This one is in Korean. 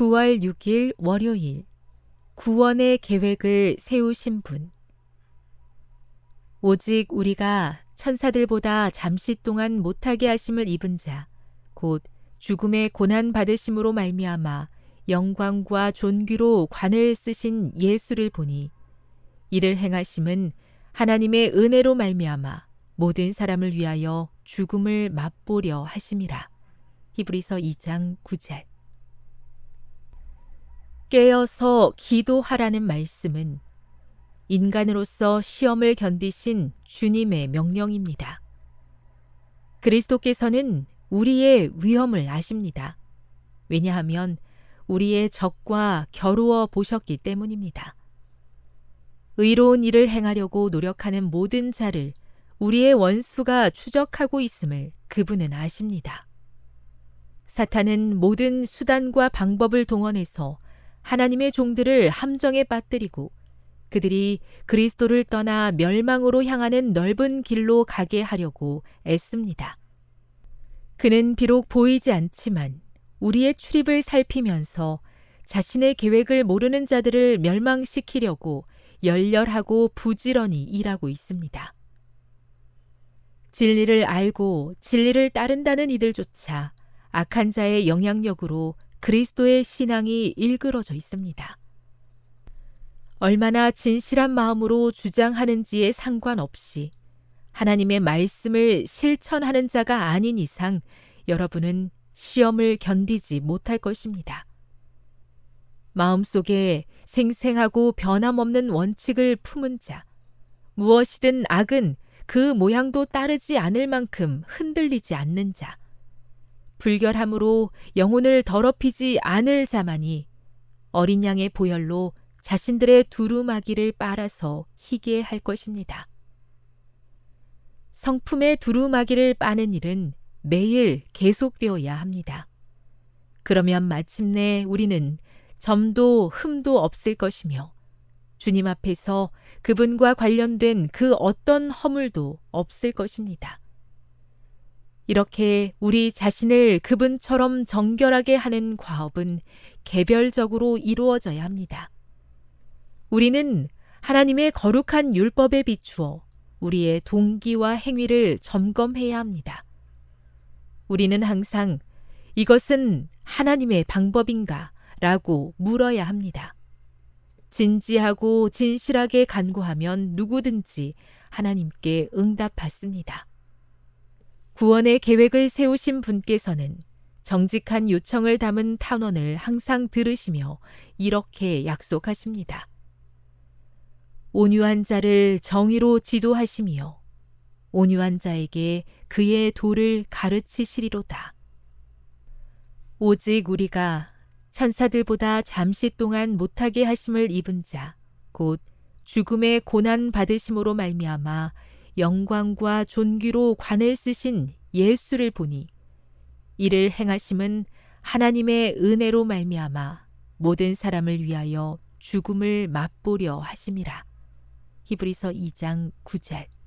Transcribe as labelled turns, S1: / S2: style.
S1: 9월 6일 월요일 구원의 계획을 세우신 분 오직 우리가 천사들보다 잠시 동안 못하게 하심을 입은 자 곧 죽음의 고난 받으심으로 말미암아 영광과 존귀로 관을 쓰신 예수를 보니 이를 행하심은 하나님의 은혜로 말미암아 모든 사람을 위하여 죽음을 맛보려 하심이라 히브리서 2장 9절 깨어서 기도하라는 말씀은 인간으로서 시험을 견디신 주님의 명령입니다. 그리스도께서는 우리의 위험을 아십니다. 왜냐하면 우리의 적과 겨루어 보셨기 때문입니다. 의로운 일을 행하려고 노력하는 모든 자를 우리의 원수가 추적하고 있음을 그분은 아십니다. 사탄은 모든 수단과 방법을 동원해서 하나님의 종들을 함정에 빠뜨리고 그들이 그리스도를 떠나 멸망으로 향하는 넓은 길로 가게 하려고 애씁니다. 그는 비록 보이지 않지만 우리의 출입을 살피면서 자신의 계획을 모르는 자들을 멸망시키려고 열렬하고 부지런히 일하고 있습니다. 진리를 알고 진리를 따른다는 이들조차 악한 자의 영향력으로 그리스도의 신앙이 일그러져 있습니다. 얼마나 진실한 마음으로 주장하는지에 상관없이 하나님의 말씀을 실천하는 자가 아닌 이상 여러분은 시험을 견디지 못할 것입니다. 마음속에 생생하고 변함없는 원칙을 품은 자, 무엇이든 악은 그 모양도 따르지 않을 만큼 흔들리지 않는 자, 불결함으로 영혼을 더럽히지 않을 자만이 어린 양의 보혈로 자신들의 두루마기를 빨아서 희게 할 것입니다. 성품의 두루마기를 빠는 일은 매일 계속되어야 합니다. 그러면 마침내 우리는 점도 흠도 없을 것이며 주님 앞에서 그분과 관련된 그 어떤 허물도 없을 것입니다. 이렇게 우리 자신을 그분처럼 정결하게 하는 과업은 개별적으로 이루어져야 합니다. 우리는 하나님의 거룩한 율법에 비추어 우리의 동기와 행위를 점검해야 합니다. 우리는 항상 이것은 하나님의 방법인가? 라고 물어야 합니다. 진지하고 진실하게 간구하면 누구든지 하나님께 응답받습니다. 구원의 계획을 세우신 분께서는 정직한 요청을 담은 탄원을 항상 들으시며 이렇게 약속하십니다. 온유한 자를 정의로 지도하시며 온유한 자에게 그의 도를 가르치시리로다. 오직 우리가 천사들보다 잠시 동안 못하게 하심을 입은 자, 곧 죽음의 고난 받으심으로 말미암아 영광과 존귀로 관을 쓰신 예수를 보니 이를 행하심은 하나님의 은혜로 말미암아 모든 사람을 위하여 죽음을 맛보려 하심이라. 히브리서 2장 9절.